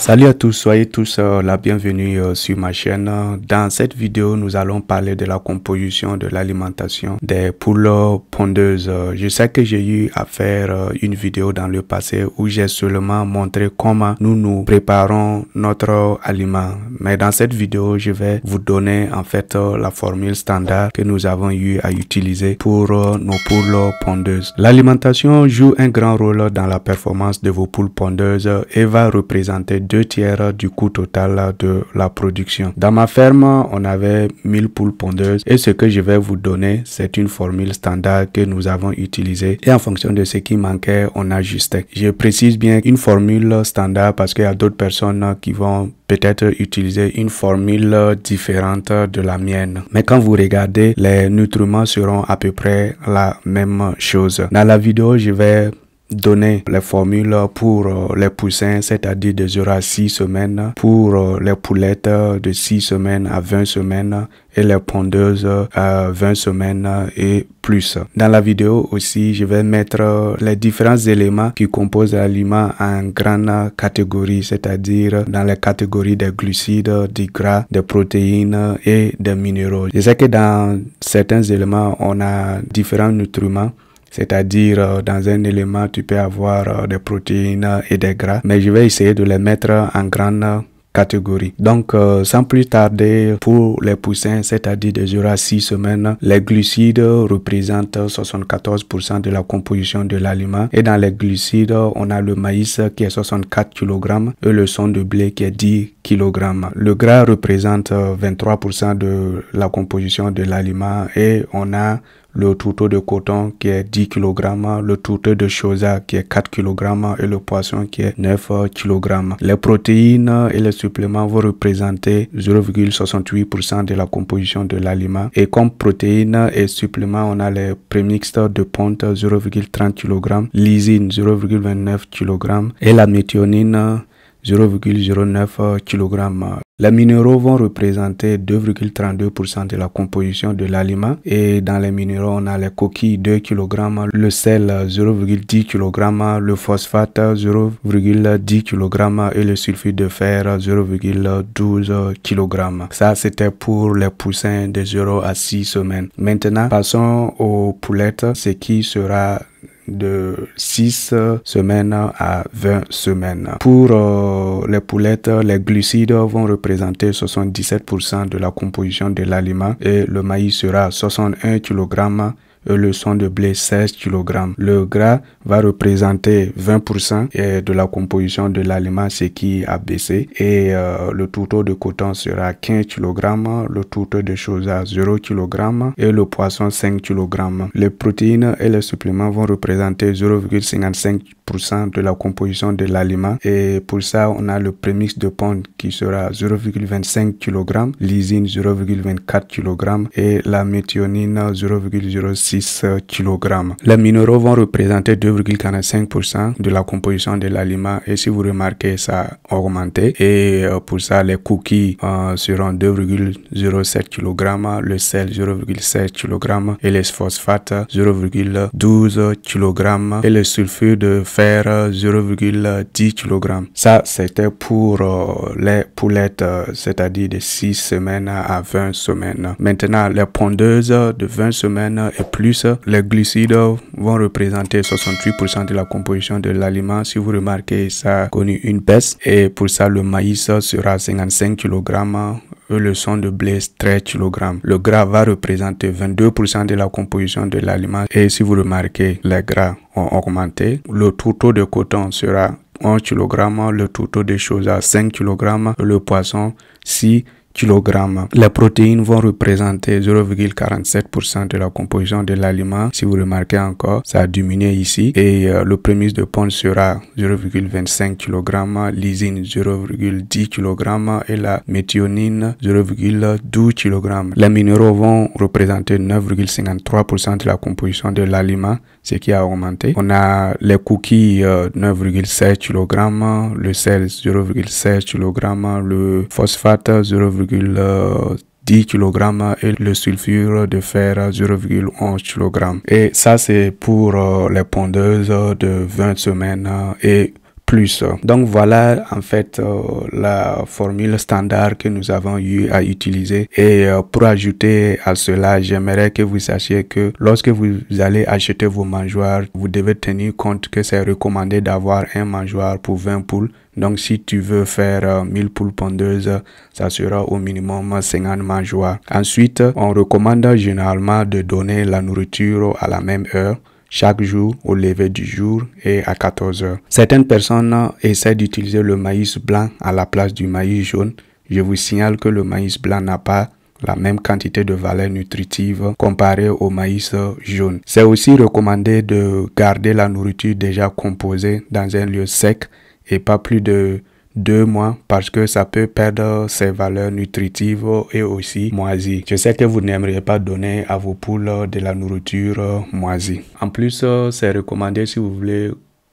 Salut à tous, soyez tous euh, la bienvenue euh, sur ma chaîne. Dans cette vidéo, nous allons parler de la composition de l'alimentation des poules euh, pondeuses. Je sais que j'ai eu à faire une vidéo dans le passé où j'ai seulement montré comment nous nous préparons notre aliment. Mais dans cette vidéo, je vais vous donner en fait la formule standard que nous avons eu à utiliser pour nos poules pondeuses. L'alimentation joue un grand rôle dans la performance de vos poules pondeuses et va représenter deux tiers du coût total de la production. Dans ma ferme, on avait 1000 poules pondeuses et ce que je vais vous donner, c'est une formule standard que nous avons utilisée et en fonction de ce qui manquait, on ajustait. Je précise bien une formule standard parce qu'il y a d'autres personnes qui vont peut-être utiliser une formule différente de la mienne. Mais quand vous regardez, les nutriments seront à peu près la même chose. Dans la vidéo, je vais donner les formules pour euh, les poussins, c'est-à-dire de 0 à 6 semaines, pour euh, les poulettes de 6 semaines à 20 semaines et les pondeuses à 20 semaines et plus. Dans la vidéo aussi, je vais mettre euh, les différents éléments qui composent l'aliment en grandes catégories, c'est-à-dire dans les catégories des glucides, des gras, des protéines et des minéraux. Je sais que dans certains éléments, on a différents nutriments c'est-à-dire, euh, dans un élément, tu peux avoir euh, des protéines et des gras, mais je vais essayer de les mettre en grande catégorie. Donc, euh, sans plus tarder, pour les poussins, c'est-à-dire de à 6 semaines, les glucides représentent 74% de la composition de l'aliment. Et dans les glucides, on a le maïs qui est 64 kg et le son de blé qui est 10 kg. Le gras représente 23% de la composition de l'aliment et on a le tourteau de coton qui est 10 kg, le tourteau de chosa qui est 4 kg et le poisson qui est 9 kg. Les protéines et les suppléments vont représenter 0,68% de la composition de l'aliment. Et comme protéines et suppléments, on a les prémixtes de ponte 0,30 kg, l'isine 0,29 kg et la méthionine 0,09 kg. Les minéraux vont représenter 2,32% de la composition de l'aliment et dans les minéraux, on a les coquilles 2 kg, le sel 0,10 kg, le phosphate 0,10 kg et le sulfure de fer 0,12 kg. Ça, c'était pour les poussins de 0 à 6 semaines. Maintenant, passons aux poulettes, ce qui sera de 6 semaines à 20 semaines. Pour euh, les poulettes, les glucides vont représenter 77% de la composition de l'aliment et le maïs sera 61 kg euh, le son de blé 16 kg. Le gras va représenter 20% euh, de la composition de l'aliment, ce qui a baissé. Et euh, le taux de coton sera 15 kg, le taux de choses à 0 kg et le poisson 5 kg. Les protéines et les suppléments vont représenter 0,55 de la composition de l'aliment. Et pour ça, on a le prémix de pente qui sera 0,25 kg, l'isine 0,24 kg et la méthionine 0,06 kg. Les minéraux vont représenter 2,45% de la composition de l'aliment et si vous remarquez, ça a augmenté. Et euh, pour ça, les cookies euh, seront 2,07 kg, le sel 0,16 kg et les phosphates 0,12 kg et le sulfure de 0,10 kg. Ça, c'était pour euh, les poulettes, euh, c'est-à-dire de 6 semaines à 20 semaines. Maintenant, les pondeuses de 20 semaines et plus, les glucides vont représenter 68% de la composition de l'aliment. Si vous remarquez, ça a connu une baisse et pour ça, le maïs sera 55 kg le sang de blé 13 kg. Le gras va représenter 22% de la composition de l'aliment et si vous remarquez, les gras ont augmenté. Le tourteau de coton sera 1 kg, le tourteau des choses à 5 kg, le poisson 6 kg kg. Les protéines vont représenter 0,47% de la composition de l'aliment. Si vous remarquez encore, ça a diminué ici. Et euh, le prémisse de pomme sera 0,25 kg, l'isine 0,10 kg et la méthionine 0,12 kg. Les minéraux vont représenter 9,53% de la composition de l'aliment, ce qui a augmenté. On a les cookies 9,7 euh, kg, le sel 0,16 kg, le phosphate 0, 10 euh, kg et le sulfure de fer 0,11 kg. Et ça, c'est pour euh, les pondeuses de 20 semaines et plus. Donc voilà en fait euh, la formule standard que nous avons eu à utiliser et euh, pour ajouter à cela j'aimerais que vous sachiez que lorsque vous allez acheter vos mangeoires vous devez tenir compte que c'est recommandé d'avoir un mangeoire pour 20 poules donc si tu veux faire 1000 euh, poules pondeuses, ça sera au minimum 50 mangeoires. Ensuite, on recommande généralement de donner la nourriture à la même heure chaque jour au lever du jour et à 14 heures. Certaines personnes essaient d'utiliser le maïs blanc à la place du maïs jaune. Je vous signale que le maïs blanc n'a pas la même quantité de valeur nutritive comparée au maïs jaune. C'est aussi recommandé de garder la nourriture déjà composée dans un lieu sec et pas plus de deux mois parce que ça peut perdre ses valeurs nutritives et aussi moisies. Je sais que vous n'aimeriez pas donner à vos poules de la nourriture moisie. En plus, c'est recommandé si vous voulez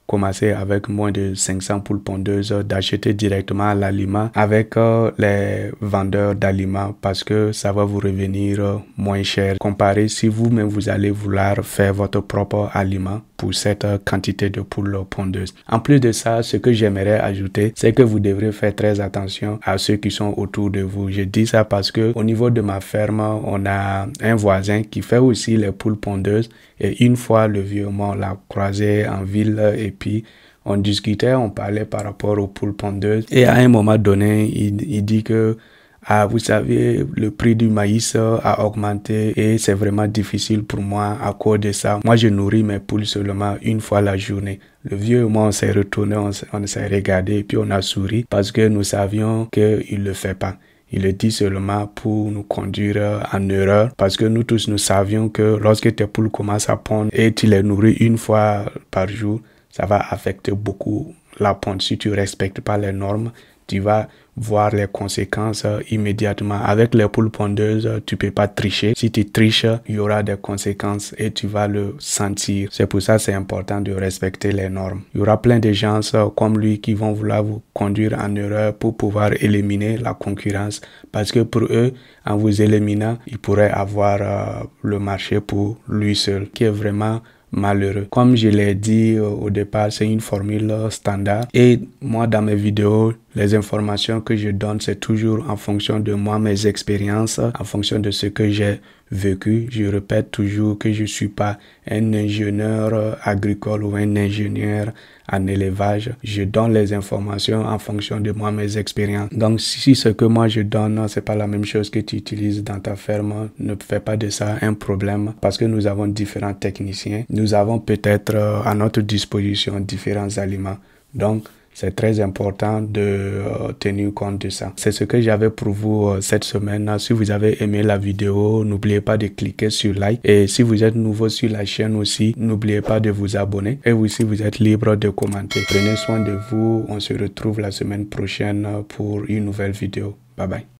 commencer avec moins de 500 poules pondeuses, d'acheter directement l'aliment avec euh, les vendeurs d'aliments parce que ça va vous revenir euh, moins cher comparé si vous-même vous allez vouloir faire votre propre aliment pour cette quantité de poules pondeuses. En plus de ça, ce que j'aimerais ajouter, c'est que vous devrez faire très attention à ceux qui sont autour de vous. Je dis ça parce que au niveau de ma ferme, on a un voisin qui fait aussi les poules pondeuses et une fois le vieux mort l'a croisé en ville et puis on discutait, on parlait par rapport aux poules pondeuses et à un moment donné, il, il dit que ah, vous savez, le prix du maïs a augmenté et c'est vraiment difficile pour moi à cause de ça. Moi, je nourris mes poules seulement une fois la journée. Le vieux et moi, on s'est retourné, on s'est regardé et puis on a souri parce que nous savions qu'il ne le fait pas. Il le dit seulement pour nous conduire en erreur parce que nous tous nous savions que lorsque tes poules commencent à pondre et tu les nourris une fois par jour, ça va affecter beaucoup la ponte si tu respectes pas les normes tu vas voir les conséquences euh, immédiatement. Avec les poules pondeuses, euh, tu peux pas tricher. Si tu triches, il y aura des conséquences et tu vas le sentir. C'est pour ça c'est important de respecter les normes. Il y aura plein de gens euh, comme lui qui vont vouloir vous conduire en erreur pour pouvoir éliminer la concurrence parce que pour eux, en vous éliminant, ils pourraient avoir le marché pour lui seul, qui est vraiment malheureux. Comme je l'ai dit au départ, c'est une formule standard et moi dans mes vidéos, les informations que je donne, c'est toujours en fonction de moi, mes expériences, en fonction de ce que j'ai vécu. Je répète toujours que je ne suis pas un ingénieur euh, agricole ou un ingénieur en élevage. Je donne les informations en fonction de moi, mes expériences. Donc, si ce que moi je donne, c'est pas la même chose que tu utilises dans ta ferme, ne fais pas de ça un problème parce que nous avons différents techniciens. Nous avons peut-être euh, à notre disposition différents aliments. Donc, c'est très important de euh, tenir compte de ça. C'est ce que j'avais pour vous euh, cette semaine. Si vous avez aimé la vidéo, n'oubliez pas de cliquer sur like. Et si vous êtes nouveau sur la chaîne aussi, n'oubliez pas de vous abonner. Et aussi, vous êtes libre de commenter. Prenez soin de vous. On se retrouve la semaine prochaine euh, pour une nouvelle vidéo. Bye bye.